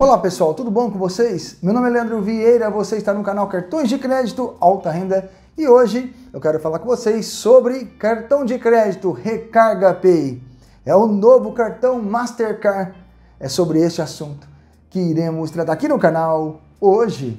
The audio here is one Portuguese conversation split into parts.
Olá pessoal, tudo bom com vocês? Meu nome é Leandro Vieira, você está no canal Cartões de Crédito Alta Renda e hoje eu quero falar com vocês sobre cartão de crédito Recarga Pay. É o novo cartão Mastercard. É sobre este assunto que iremos tratar aqui no canal hoje.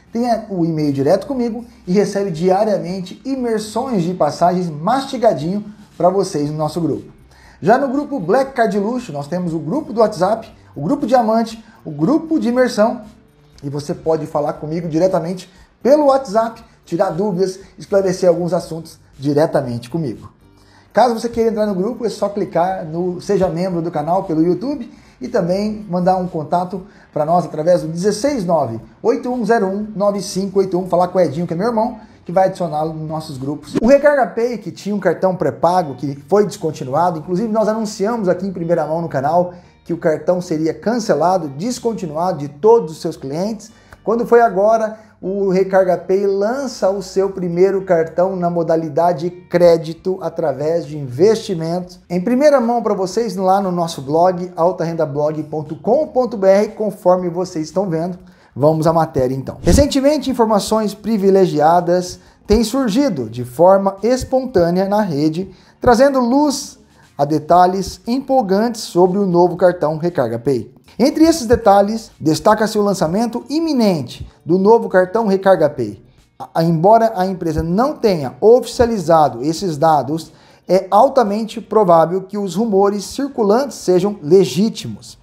tenha o e-mail direto comigo e recebe diariamente imersões de passagens mastigadinho para vocês no nosso grupo. Já no grupo Black Card Luxo, nós temos o grupo do WhatsApp, o grupo Diamante, o grupo de imersão e você pode falar comigo diretamente pelo WhatsApp, tirar dúvidas, esclarecer alguns assuntos diretamente comigo. Caso você queira entrar no grupo, é só clicar no Seja Membro do canal pelo YouTube e também mandar um contato para nós através do 169-8101-9581, falar com o Edinho, que é meu irmão, que vai adicioná-lo nos nossos grupos. O Recarga Pay, que tinha um cartão pré-pago, que foi descontinuado, inclusive nós anunciamos aqui em primeira mão no canal que o cartão seria cancelado, descontinuado de todos os seus clientes. Quando foi agora, o RecargaPay lança o seu primeiro cartão na modalidade crédito através de investimentos Em primeira mão para vocês lá no nosso blog altarendablog.com.br, conforme vocês estão vendo. Vamos à matéria então. Recentemente, informações privilegiadas têm surgido de forma espontânea na rede, trazendo luz a detalhes empolgantes sobre o novo cartão RecargaPay. Entre esses detalhes, destaca-se o lançamento iminente do novo cartão Recarga Pay. Embora a empresa não tenha oficializado esses dados, é altamente provável que os rumores circulantes sejam legítimos.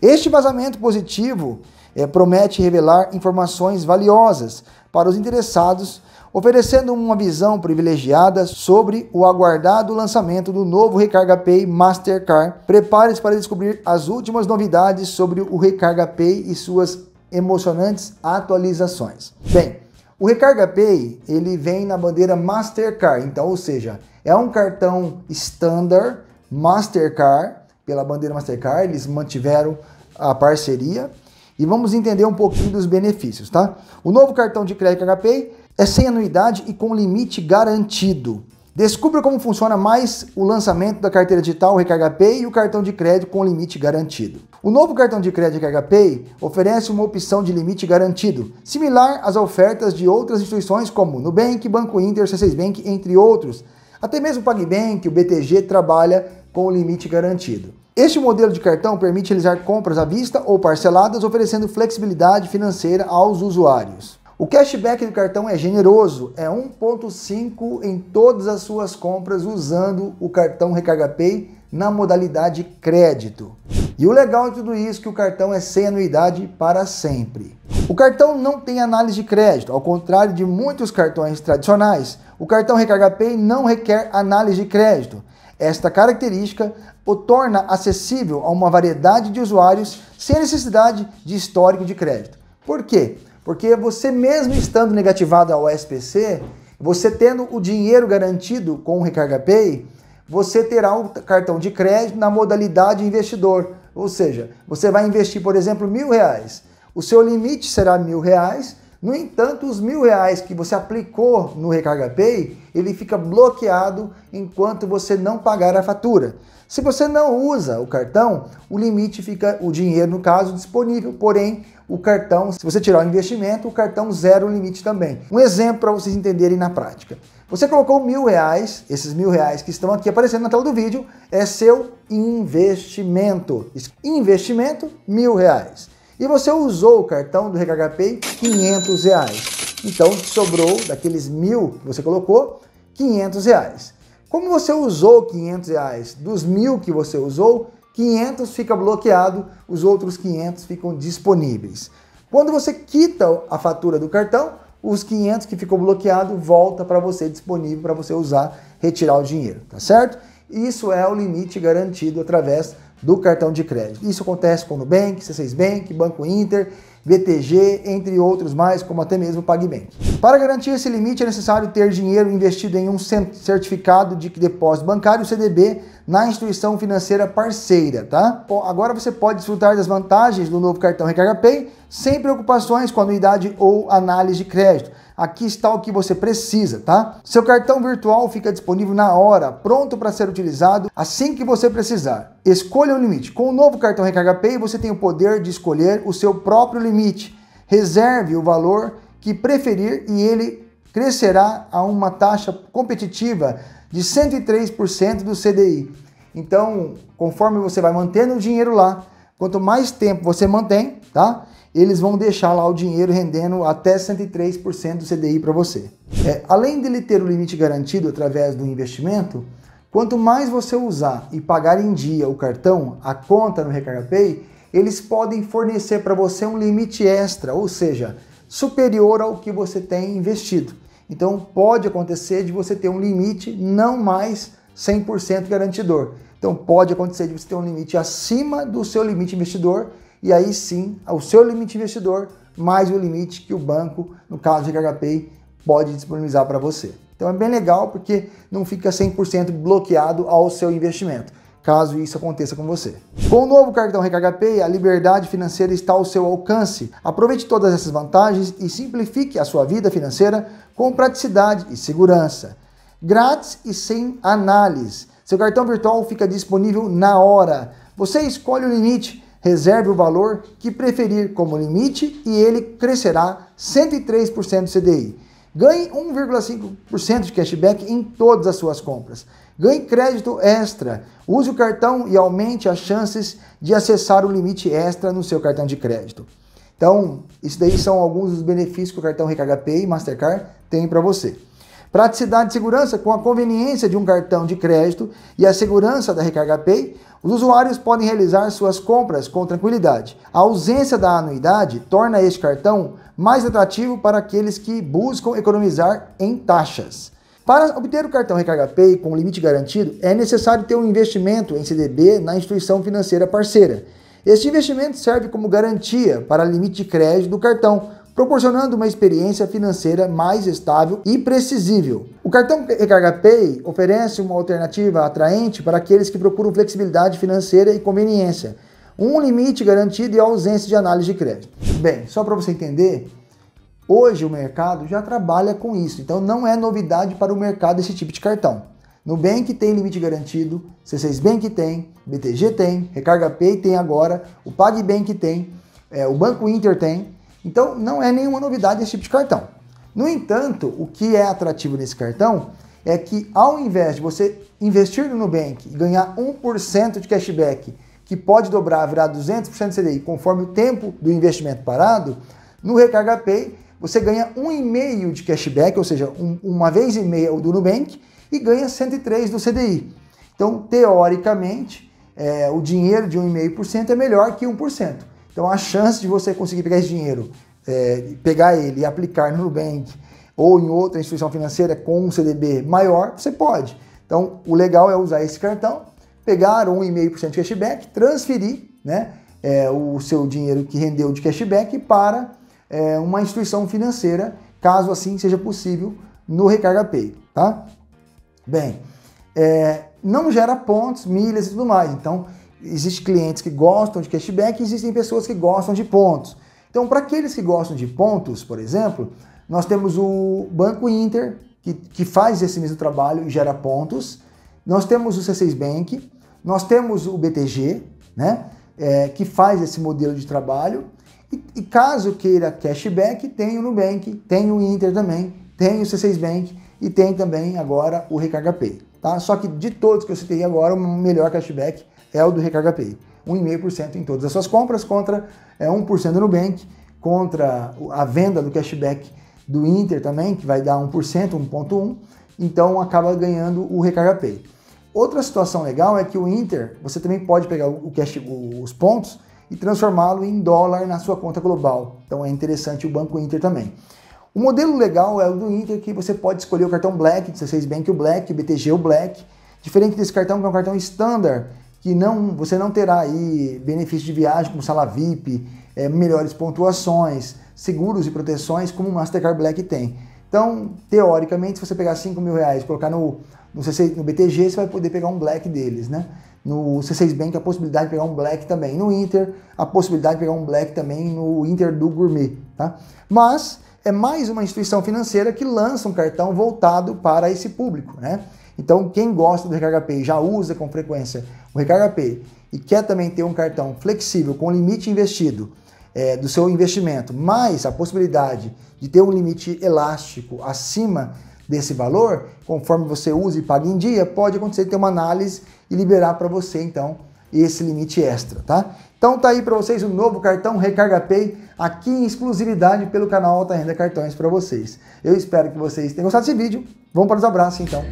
Este vazamento positivo é, promete revelar informações valiosas para os interessados oferecendo uma visão privilegiada sobre o aguardado lançamento do novo Recarga Pay Mastercard. Prepare-se para descobrir as últimas novidades sobre o Recarga Pay e suas emocionantes atualizações. Bem, o Recarga Pay, ele vem na bandeira Mastercard, então, ou seja, é um cartão standard Mastercard, pela bandeira Mastercard, eles mantiveram a parceria e vamos entender um pouquinho dos benefícios, tá? O novo cartão de crédito HP é sem anuidade e com limite garantido. Descubra como funciona mais o lançamento da carteira digital Recarga Pay e o cartão de crédito com limite garantido. O novo cartão de crédito Recarga Pay oferece uma opção de limite garantido, similar às ofertas de outras instituições como Nubank, Banco Inter, C6 Bank, entre outros. Até mesmo o PagBank, o BTG trabalha com o limite garantido. Este modelo de cartão permite realizar compras à vista ou parceladas, oferecendo flexibilidade financeira aos usuários. O cashback do cartão é generoso, é 1.5 em todas as suas compras usando o cartão Recarga Pay na modalidade crédito. E o legal de tudo isso é que o cartão é sem anuidade para sempre. O cartão não tem análise de crédito, ao contrário de muitos cartões tradicionais. O cartão Recarga Pay não requer análise de crédito. Esta característica o torna acessível a uma variedade de usuários sem necessidade de histórico de crédito. Por quê? Porque você mesmo estando negativado ao SPC, você tendo o dinheiro garantido com o Recarga Pay, você terá um cartão de crédito na modalidade investidor. Ou seja, você vai investir, por exemplo, mil reais. O seu limite será mil reais. No entanto, os mil reais que você aplicou no Recarga Pay, ele fica bloqueado enquanto você não pagar a fatura. Se você não usa o cartão, o limite fica, o dinheiro no caso, disponível, porém o cartão, se você tirar o investimento, o cartão zero limite também. Um exemplo para vocês entenderem na prática. Você colocou mil reais, esses mil reais que estão aqui aparecendo na tela do vídeo, é seu investimento. Investimento, mil reais. E você usou o cartão do Recarga Pay, 500 reais. Então sobrou daqueles mil que você colocou, 500 reais. Como você usou 500 reais dos mil que você usou, 500 fica bloqueado, os outros 500 ficam disponíveis. Quando você quita a fatura do cartão, os 500 que ficou bloqueado volta para você disponível para você usar, retirar o dinheiro, tá certo? Isso é o limite garantido através do cartão de crédito. Isso acontece com o Nubank, C6 Bank, Banco Inter VTG, entre outros mais, como até mesmo o PagBank. Para garantir esse limite, é necessário ter dinheiro investido em um certificado de depósito bancário, CDB, na instituição financeira parceira, tá? Agora você pode desfrutar das vantagens do novo cartão Recarga Pay sem preocupações com anuidade ou análise de crédito Aqui está o que você precisa, tá? Seu cartão virtual fica disponível na hora, pronto para ser utilizado assim que você precisar. Escolha o limite. Com o novo cartão Recarga Pay, você tem o poder de escolher o seu próprio limite. Reserve o valor que preferir e ele crescerá a uma taxa competitiva de 103% do CDI. Então, conforme você vai mantendo o dinheiro lá, quanto mais tempo você mantém, tá? eles vão deixar lá o dinheiro rendendo até 103% do CDI para você. É, além dele ter o limite garantido através do investimento, quanto mais você usar e pagar em dia o cartão, a conta no Recarga Pay, eles podem fornecer para você um limite extra, ou seja, superior ao que você tem investido. Então pode acontecer de você ter um limite não mais 100% garantidor. Então pode acontecer de você ter um limite acima do seu limite investidor e aí sim é o seu limite investidor mais o limite que o banco, no caso de HPI, pode disponibilizar para você. Então é bem legal porque não fica 100% bloqueado ao seu investimento, caso isso aconteça com você. Com o novo cartão Pay, a liberdade financeira está ao seu alcance. Aproveite todas essas vantagens e simplifique a sua vida financeira com praticidade e segurança. Grátis e sem análise. Seu cartão virtual fica disponível na hora. Você escolhe o limite Reserve o valor que preferir como limite e ele crescerá 103% CDI. Ganhe 1,5% de cashback em todas as suas compras. Ganhe crédito extra. Use o cartão e aumente as chances de acessar o limite extra no seu cartão de crédito. Então, isso daí são alguns dos benefícios que o cartão Recarga Pay e Mastercard tem para você. Praticidade e segurança com a conveniência de um cartão de crédito e a segurança da Recarga Pay, os usuários podem realizar suas compras com tranquilidade. A ausência da anuidade torna este cartão mais atrativo para aqueles que buscam economizar em taxas. Para obter o cartão Recarga Pay com limite garantido, é necessário ter um investimento em CDB na instituição financeira parceira. Este investimento serve como garantia para limite de crédito do cartão, proporcionando uma experiência financeira mais estável e precisível. O cartão Recarga Pay oferece uma alternativa atraente para aqueles que procuram flexibilidade financeira e conveniência, um limite garantido e ausência de análise de crédito. Bem, só para você entender, hoje o mercado já trabalha com isso, então não é novidade para o mercado esse tipo de cartão. Nubank tem limite garantido, C6 Bank tem, BTG tem, Recarga Pay tem agora, o PagBank tem, é, o Banco Inter tem. Então, não é nenhuma novidade esse tipo de cartão. No entanto, o que é atrativo nesse cartão é que ao invés de você investir no Nubank e ganhar 1% de cashback, que pode dobrar, virar 200% de CDI conforme o tempo do investimento parado, no Recarga Pay você ganha 1,5% de cashback, ou seja, um, uma vez e meia do Nubank, e ganha 103 do CDI. Então, teoricamente, é, o dinheiro de 1,5% é melhor que 1%. Então a chance de você conseguir pegar esse dinheiro, é, pegar ele e aplicar no Nubank ou em outra instituição financeira com um CDB maior, você pode. Então o legal é usar esse cartão, pegar 1,5% de cashback, transferir né, é, o seu dinheiro que rendeu de cashback para é, uma instituição financeira, caso assim seja possível, no Recarga Pay. Tá? Bem, é, não gera pontos, milhas e tudo mais. Então, Existem clientes que gostam de cashback e existem pessoas que gostam de pontos. Então, para aqueles que gostam de pontos, por exemplo, nós temos o Banco Inter, que, que faz esse mesmo trabalho e gera pontos. Nós temos o C6 Bank, nós temos o BTG, né, é, que faz esse modelo de trabalho. E, e, caso queira cashback, tem o Nubank, tem o Inter também, tem o C6 Bank e tem também agora o Recarga Tá? Só que de todos que eu citei agora, o melhor cashback é o do Recarga Pay. 1,5% em todas as suas compras contra é, 1% no Nubank, contra a venda do cashback do Inter também, que vai dar 1%, 1,1%, então acaba ganhando o Recarga Pay. Outra situação legal é que o Inter, você também pode pegar o cash, os pontos e transformá-lo em dólar na sua conta global. Então é interessante o Banco Inter também. O modelo legal é o do Inter, que você pode escolher o cartão Black, 16 Bank o Black, BTG o Black. Diferente desse cartão, que é um cartão standard, que não, você não terá aí benefício de viagem como sala VIP, é, melhores pontuações, seguros e proteções como o Mastercard Black tem. Então, teoricamente, se você pegar 5 mil reais e colocar no, no, C6, no BTG, você vai poder pegar um Black deles, né? No C6 Bank, a possibilidade de pegar um Black também. No Inter, a possibilidade de pegar um Black também no Inter do Gourmet, tá? Mas é mais uma instituição financeira que lança um cartão voltado para esse público, né? Então, quem gosta do Recarga Pay já usa com frequência o Recarga Pay e quer também ter um cartão flexível com limite investido é, do seu investimento, mais a possibilidade de ter um limite elástico acima desse valor, conforme você usa e paga em dia, pode acontecer ter uma análise e liberar para você então esse limite extra, tá? Então tá aí para vocês o novo cartão Recarga Pay aqui em exclusividade pelo canal Alta Renda Cartões para vocês. Eu espero que vocês tenham gostado desse vídeo. Vamos para os abraços então.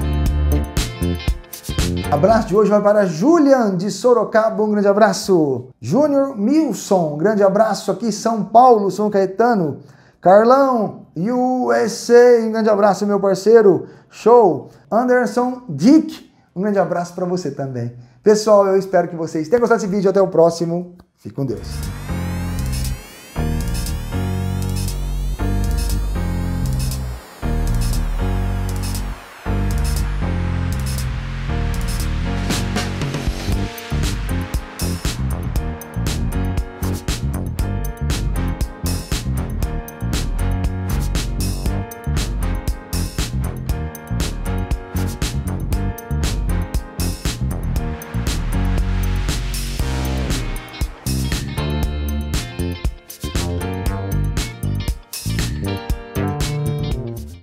Abraço de hoje vai para Julian de Sorocaba, um grande abraço. Júnior Milson, um grande abraço aqui, São Paulo, São Caetano. Carlão, USA, um grande abraço, meu parceiro. Show. Anderson Dick, um grande abraço para você também. Pessoal, eu espero que vocês tenham gostado desse vídeo. Até o próximo. Fique com Deus.